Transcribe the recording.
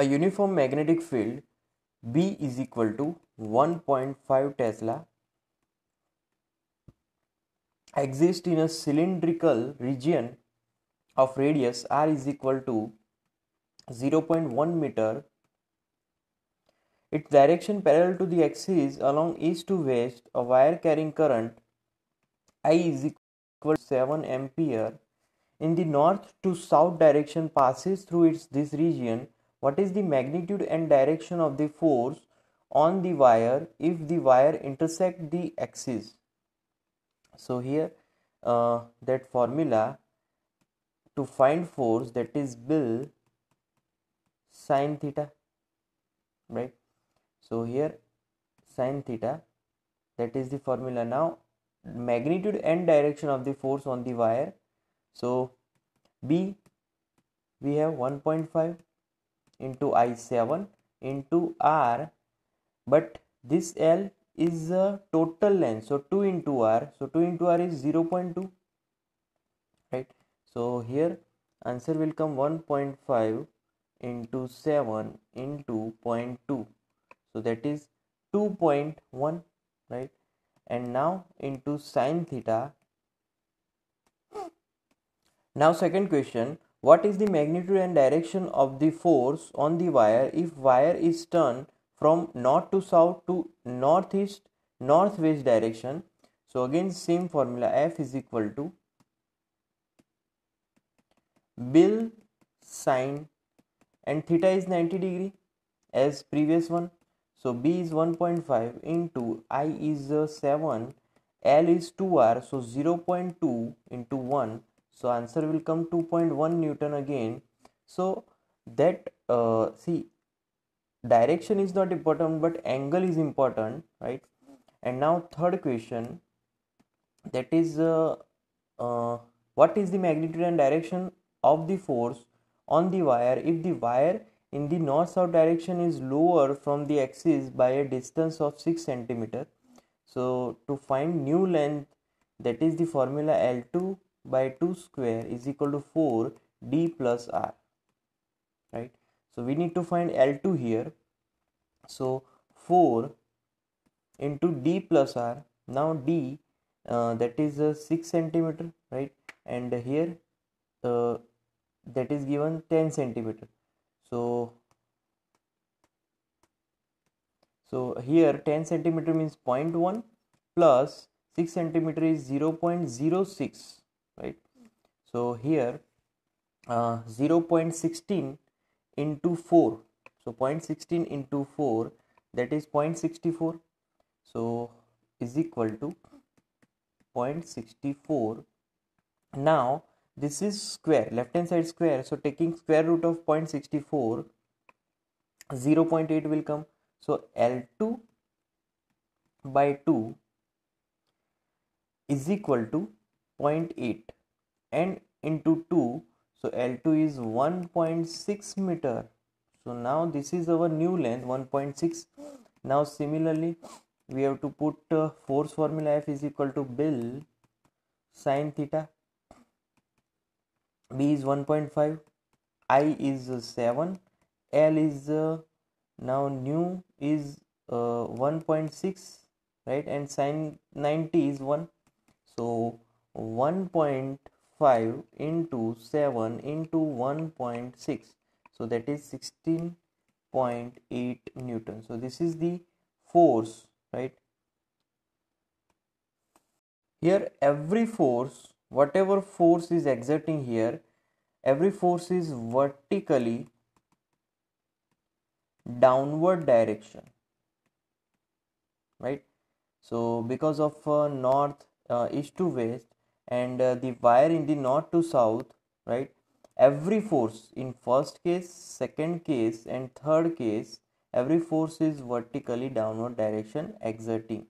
a uniform magnetic field B is equal to 1.5 Tesla exist in a cylindrical region of radius r is equal to 0.1 meter its direction parallel to the axis along east to west a wire carrying current i is equal to 7 ampere in the north to south direction passes through its this region what is the magnitude and direction of the force on the wire if the wire intersect the axis? So here uh, that formula to find force that is bill sine theta right so here sine theta that is the formula now magnitude and direction of the force on the wire so b we have 1.5 into i7 into r but this l is a total length so 2 into r so 2 into r is 0.2 right so here answer will come 1.5 into 7 into 0.2 so that is 2.1 right and now into sine theta now second question what is the magnitude and direction of the force on the wire if wire is turned from north to south to northeast northwest direction? So again same formula F is equal to bill sine and theta is 90 degree as previous one. So B is 1.5 into I is 7, L is 2R so 0.2 into 1 so answer will come 2.1 newton again so that uh, see direction is not important but angle is important right and now third question that is uh, uh, what is the magnitude and direction of the force on the wire if the wire in the north south direction is lower from the axis by a distance of 6 centimeter so to find new length that is the formula l2 by 2 square is equal to 4 d plus r right so we need to find l2 here so 4 into d plus r now d uh, that is uh, 6 centimeter right and here uh, that is given 10 centimeter so so here 10 centimeter means 0.1 plus 6 centimeter is 0.06 right so here uh, 0.16 into 4 so 0.16 into 4 that is 0.64 so is equal to 0.64 now this is square left hand side square so taking square root of 0.64 0.8 will come so L2 by 2 is equal to 0.8 and into 2 so L2 is 1.6 meter so now this is our new length 1.6 now similarly we have to put uh, force formula F is equal to bill sine theta B is 1.5 I is uh, 7 L is uh, now new is uh, 1.6 right and sine 90 is 1 so 1.5 into 7 into 1.6 so that is 16.8 newton so this is the force right here every force whatever force is exerting here every force is vertically downward direction right so because of uh, north uh, east to west and uh, the wire in the north to south right every force in first case second case and third case every force is vertically downward direction exerting